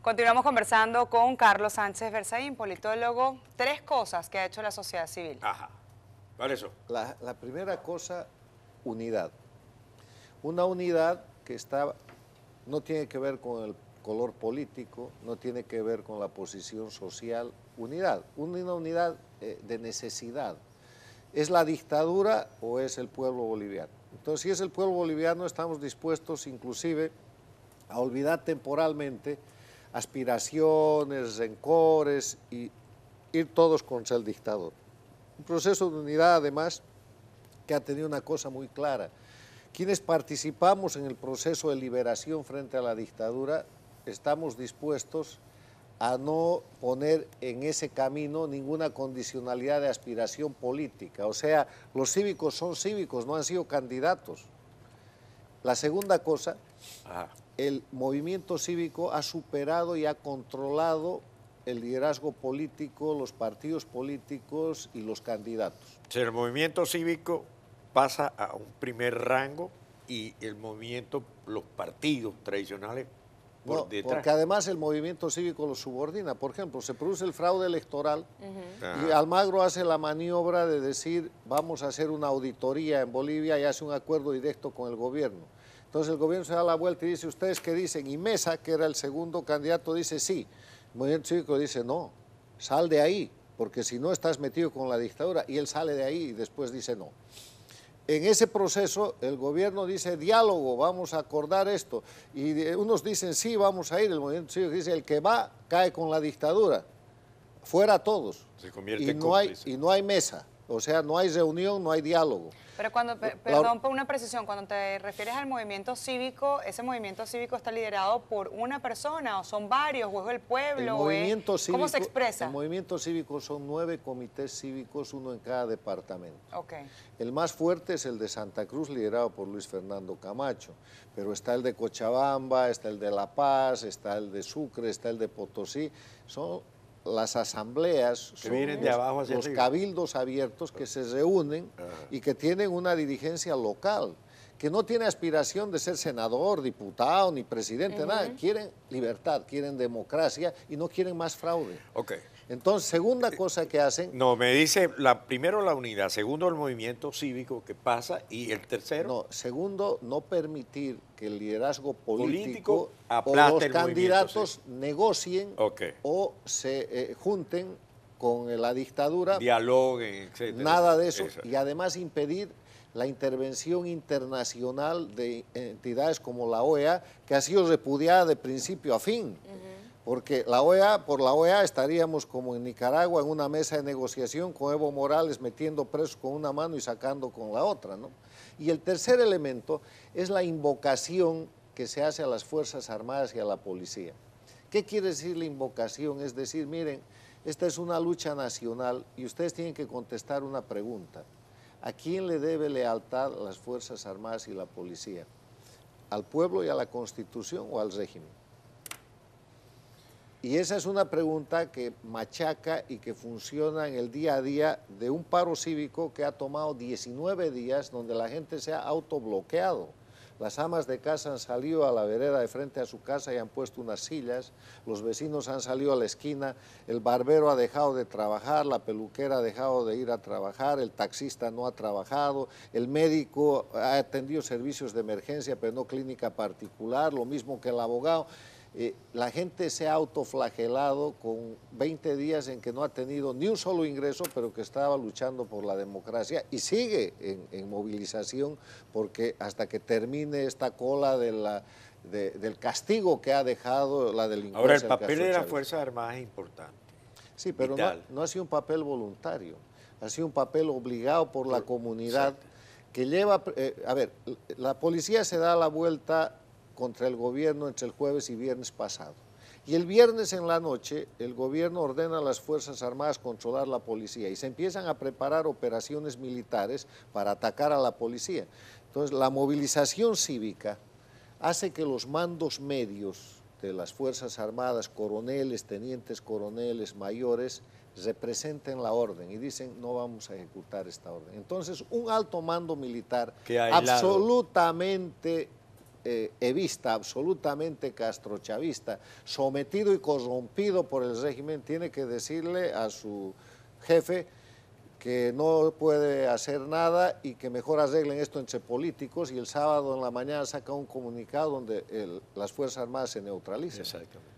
Continuamos conversando con Carlos Sánchez Versaín, politólogo. Tres cosas que ha hecho la sociedad civil. Ajá. Para eso? La, la, primera cosa, unidad. Una unidad que está, no tiene que ver con el color político, no tiene que ver con la posición social, unidad, una unidad eh, de necesidad. ¿Es la dictadura o es el pueblo boliviano? Entonces, si es el pueblo boliviano, estamos dispuestos inclusive a olvidar temporalmente aspiraciones, rencores y ir todos contra el dictador. Un proceso de unidad, además, que ha tenido una cosa muy clara. Quienes participamos en el proceso de liberación frente a la dictadura estamos dispuestos a no poner en ese camino ninguna condicionalidad de aspiración política. O sea, los cívicos son cívicos, no han sido candidatos. La segunda cosa, el movimiento cívico ha superado y ha controlado el liderazgo político, los partidos políticos y los candidatos. El movimiento cívico pasa a un primer rango y el movimiento, los partidos tradicionales porque además el movimiento cívico lo subordina. Por ejemplo, se produce el fraude electoral y ah. Almagro hace la maniobra de decir vamos a hacer una auditoría en Bolivia y hace un acuerdo directo con el gobierno. Entonces el gobierno se da la vuelta y dice, ¿ustedes qué dicen? Y Mesa, que era el segundo candidato, dice sí. El movimiento cívico dice no, sal de ahí, porque si no estás metido con la dictadura. Y él sale de ahí y después dice no en ese proceso el gobierno dice diálogo, vamos a acordar esto. Y eh, unos dicen sí, vamos a ir, el movimiento civil dice el que va cae con la dictadura, fuera todos. Se convierte y no Y no hay mesa. O sea, no hay reunión, no hay diálogo. Pero cuando, perdón por una precisión, cuando te refieres al movimiento cívico, ¿ese movimiento cívico está liderado por una persona o son varios o es el pueblo? El ¿Cómo se expresa? El movimiento cívico son nueve comités cívicos, uno en cada departamento. El más fuerte es el de Santa Cruz, liderado por Luis Fernando Camacho, pero está el de Cochabamba, está el de La Paz, está el de Sucre, está el de Potosí, son las asambleas, los cabildos abiertos que se reúnen y que tienen una dirigencia local que no tiene aspiración de ser senador, diputado, ni presidente, nada. Quieren libertad, quieren democracia y no quieren más fraude. Ok. Entonces, segunda eh, cosa que hacen... No, me dice, la, primero la unidad, segundo el movimiento cívico que pasa y el tercero... No, segundo, no permitir que el liderazgo político, político o los candidatos negocien o se eh, junten con la dictadura. Dialoguen, etc. Nada de eso. Y además impedir la intervención internacional de entidades como la OEA, que ha sido repudiada de principio a fin. porque la OEA, por la OEA estaríamos como en Nicaragua en una mesa de negociación con Evo Morales metiendo presos con una mano y sacando con la otra. Y el tercer elemento es la invocación que se hace a las Fuerzas Armadas y a la policía. ¿Qué quiere decir la invocación? Es decir, miren, esta es una lucha nacional y ustedes tienen que contestar una pregunta. ¿A quién le debe lealtad las Fuerzas Armadas y la policía? ¿Al pueblo y a la Constitución o al régimen? Y esa es una pregunta que machaca y que funciona en el día a día de un paro cívico que ha tomado 19 días donde la gente se ha autobloqueado las amas de casa han salido a la vereda de frente a su casa y han puesto unas sillas, los vecinos han salido a la esquina, el barbero ha dejado de trabajar, la peluquera ha dejado de ir a trabajar, el taxista no ha trabajado, el médico ha atendido servicios de emergencia pero no clínica particular, lo mismo que el abogado. Eh, la gente se ha autoflagelado con 20 días en que no ha tenido ni un solo ingreso, pero que estaba luchando por la democracia y sigue en, movilización porque hasta que termine esta cola de la, del castigo que ha dejado la delincuencia. Ahora, el papel de las Fuerzas Armadas es importante. Sí, pero no, ha sido un papel voluntario, ha sido un papel obligado por la comunidad que lleva... Eh, a ver, la policía se da la vuelta contra el gobierno entre el jueves y viernes pasado. Y el viernes en la noche, el gobierno ordena a las Fuerzas Armadas controlar la policía y se empiezan a preparar operaciones militares para atacar a la policía. Entonces, la movilización cívica hace que los mandos medios de las Fuerzas Armadas, coroneles, tenientes coroneles, mayores, representen la orden y dicen no vamos a ejecutar esta orden. Entonces, un alto mando militar absolutamente eh, evista, absolutamente castrochavista, sometido y corrompido por el régimen, tiene que decirle a su jefe que no puede hacer nada y que mejor arreglen esto entre políticos y el sábado en la mañana saca un comunicado donde las Fuerzas Armadas se neutralizan. Exactamente.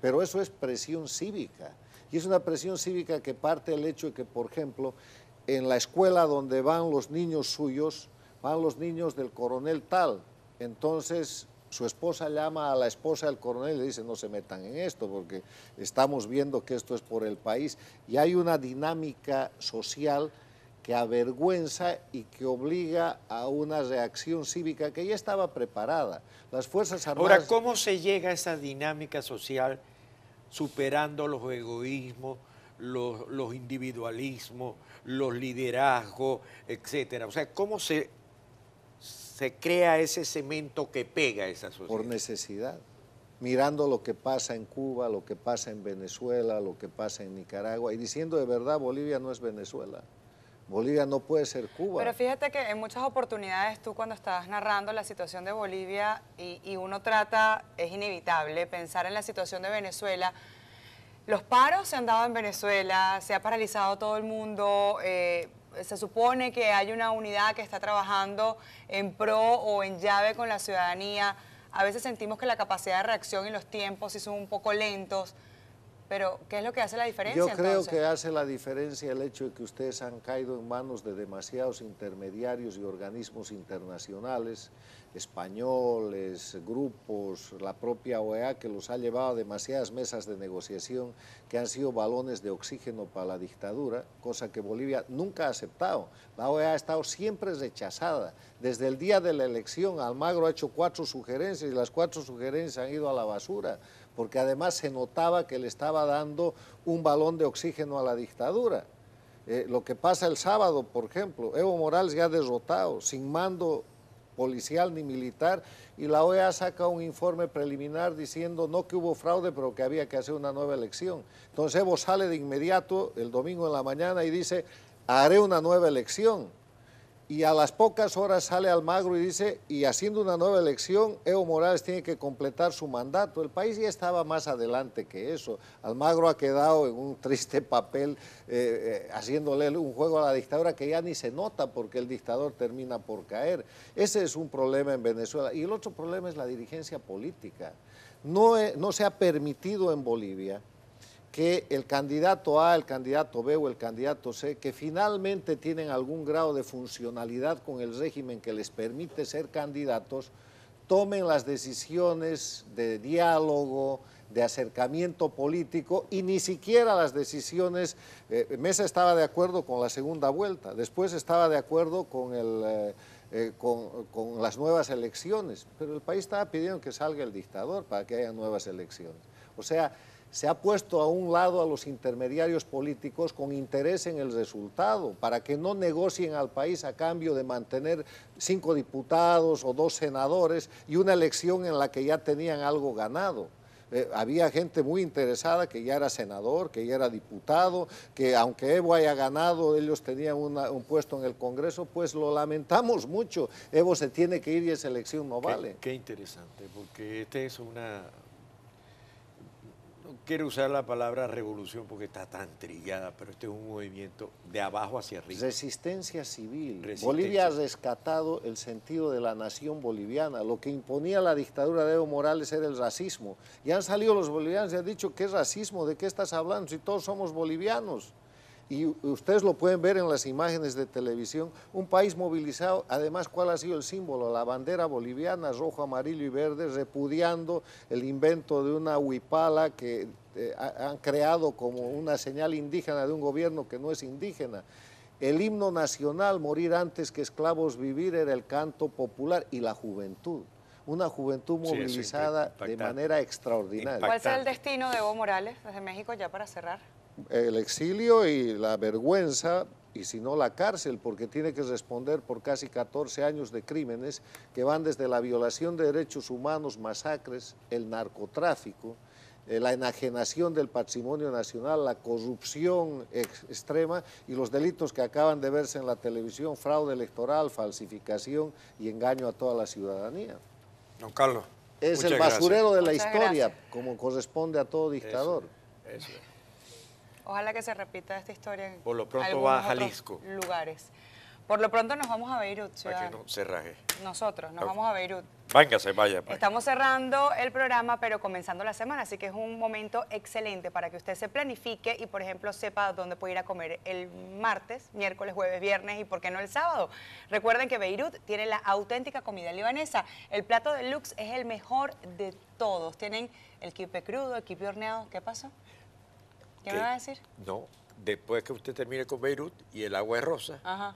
Pero eso es presión cívica y es una presión cívica que parte del hecho de que, por ejemplo, en la escuela donde van los niños suyos, van los niños del coronel tal, entonces, su esposa llama a la esposa del coronel y le dice, no se metan en esto porque estamos viendo que esto es por el país. Y hay una dinámica social que avergüenza y que obliga a una reacción cívica que ya estaba preparada. Las Fuerzas Armadas... Ahora, ¿cómo se llega a esa dinámica social superando los egoísmos, los, los individualismos, los liderazgos, etcétera? O sea, ¿cómo se se crea ese cemento que pega a esa sociedad. Por necesidad. Mirando lo que pasa en Cuba, lo que pasa en Venezuela, lo que pasa en Nicaragua y diciendo de verdad Bolivia no es Venezuela. Bolivia no puede ser Cuba. Pero fíjate que en muchas oportunidades tú cuando estabas narrando la situación de Bolivia y, uno trata, es inevitable pensar en la situación de Venezuela, los paros se han dado en Venezuela, se ha paralizado todo el mundo, eh, se supone que hay una unidad que está trabajando en pro o en llave con la ciudadanía. A veces sentimos que la capacidad de reacción y los tiempos sí son un poco lentos. Pero, ¿qué es lo que hace la diferencia? Yo creo que hace la diferencia el hecho de que ustedes han caído en manos de demasiados intermediarios y organismos internacionales, españoles, grupos, la propia OEA, que los ha llevado a demasiadas mesas de negociación que han sido balones de oxígeno para la dictadura, cosa que Bolivia nunca ha aceptado. La OEA ha estado siempre rechazada. Desde el día de la elección, Almagro ha hecho cuatro sugerencias y las cuatro sugerencias han ido a la basura porque además se notaba que le estaba dando un balón de oxígeno a la dictadura. Eh, lo que pasa el sábado, por ejemplo, Evo Morales ya derrotado, sin mando policial ni militar, y la OEA saca un informe preliminar diciendo no que hubo fraude, pero que había que hacer una nueva elección. Entonces Evo sale de inmediato el domingo en la mañana y dice, haré una nueva elección y a las pocas horas sale Almagro y dice, y haciendo una nueva elección, Evo Morales tiene que completar su mandato. El país ya estaba más adelante que eso. Almagro ha quedado en un triste papel eh, eh, haciéndole un juego a la dictadura que ya ni se nota porque el dictador termina por caer. Ese es un problema en Venezuela. Y el otro problema es la dirigencia política. No, no se ha permitido en Bolivia que el candidato A, el candidato B o el candidato C, que finalmente tienen algún grado de funcionalidad con el régimen que les permite ser candidatos, tomen las decisiones de diálogo, de acercamiento político y ni siquiera las decisiones, eh, Mesa estaba de acuerdo con la segunda vuelta, después estaba de acuerdo eh, eh, con, con las nuevas elecciones, pero el país estaba pidiendo que salga el dictador para que haya nuevas elecciones. O sea, se ha puesto a un lado a los intermediarios políticos con interés en el resultado, para que no negocien al país a cambio de mantener cinco diputados o dos senadores y una elección en la que ya tenían algo ganado. Eh, había gente muy interesada que ya era senador, que ya era diputado, que aunque Evo haya ganado, ellos tenían un puesto en el Congreso, pues lo lamentamos mucho. Evo se tiene que ir y esa elección no vale. Qué, qué interesante, porque esta es una, quiero usar la palabra revolución porque está tan trillada, pero este es un movimiento de abajo hacia arriba. Resistencia civil. Bolivia ha rescatado el sentido de la nación boliviana. Lo que imponía la dictadura de Evo Morales era el racismo. Y han salido los bolivianos y han dicho, ¿qué racismo? ¿De qué estás hablando? Si todos somos bolivianos y ustedes lo pueden ver en las imágenes de televisión, un país movilizado, además cuál ha sido el símbolo, la bandera boliviana, rojo, amarillo y verde, repudiando el invento de una huipala que eh, han creado como una señal indígena de un gobierno que no es indígena. El himno nacional, morir antes que esclavos vivir, era el canto popular y la juventud una juventud movilizada de manera extraordinaria. ¿Cuál será el destino de Evo Morales desde México ya para cerrar? el exilio y la vergüenza y si no la cárcel, porque tiene que responder por casi 14 años de crímenes que van desde la violación de derechos humanos, masacres, el narcotráfico, eh, la enajenación del patrimonio nacional, la corrupción extrema y los delitos que acaban de verse en la televisión, fraude electoral, falsificación y engaño a toda la ciudadanía. Don Carlos. Es el basurero de la historia, como corresponde a todo dictador. Ojalá que se repita esta historia en Por lo pronto va a Jalisco. lugares. Por lo pronto nos vamos a Beirut, ciudadano. Para no Nosotros, nos vamos a Beirut. Vángase, vaya. Estamos cerrando el programa, pero comenzando la semana, así que es un momento excelente para que usted se planifique y, por ejemplo, sepa dónde puede ir a comer el martes, miércoles, jueves, viernes y, ¿por qué no el sábado? Recuerden que Beirut tiene la auténtica comida libanesa. El plato deluxe es el mejor de todos. Tienen el kipe crudo, el kipe horneado. ¿Qué pasó? ¿Qué va a decir? No, después que usted termine con Beirut y el agua es rosa,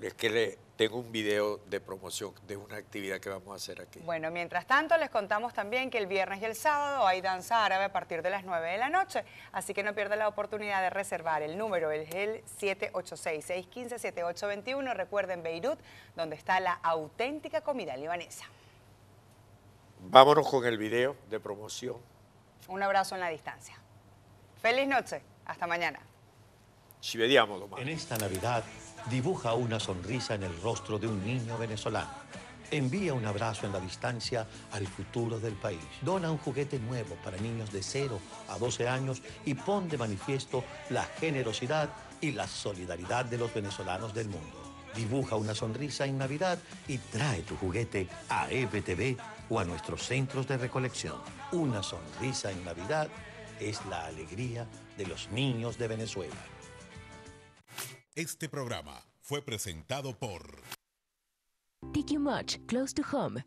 es que le tengo un video de promoción de una actividad que vamos a hacer aquí. Bueno, mientras tanto les contamos también que el viernes y el sábado hay danza árabe a partir de las 9 de la noche, así que no pierda la oportunidad de reservar el número, el GEL 786-615-7821, recuerden Beirut, donde está la auténtica comida libanesa. Vámonos con el video de promoción. Un abrazo en la distancia. Feliz noche. Hasta mañana. Si En esta Navidad dibuja una sonrisa en el rostro de un niño venezolano. Envía un abrazo en la distancia al futuro del país. Dona un juguete nuevo para niños de 0 a 12 años y pon de manifiesto la generosidad y la solidaridad de los venezolanos del mundo. Dibuja una sonrisa en Navidad y trae tu juguete a EBTV o a nuestros centros de recolección. Una sonrisa en Navidad es la alegría de los niños de Venezuela. Este programa fue presentado por Much, Close to Home.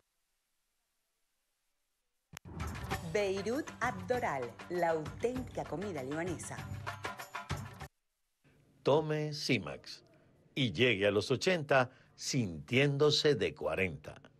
Beirut Abdoral, la auténtica comida libanesa. Tome Simax y llegue a los 80 sintiéndose de 40.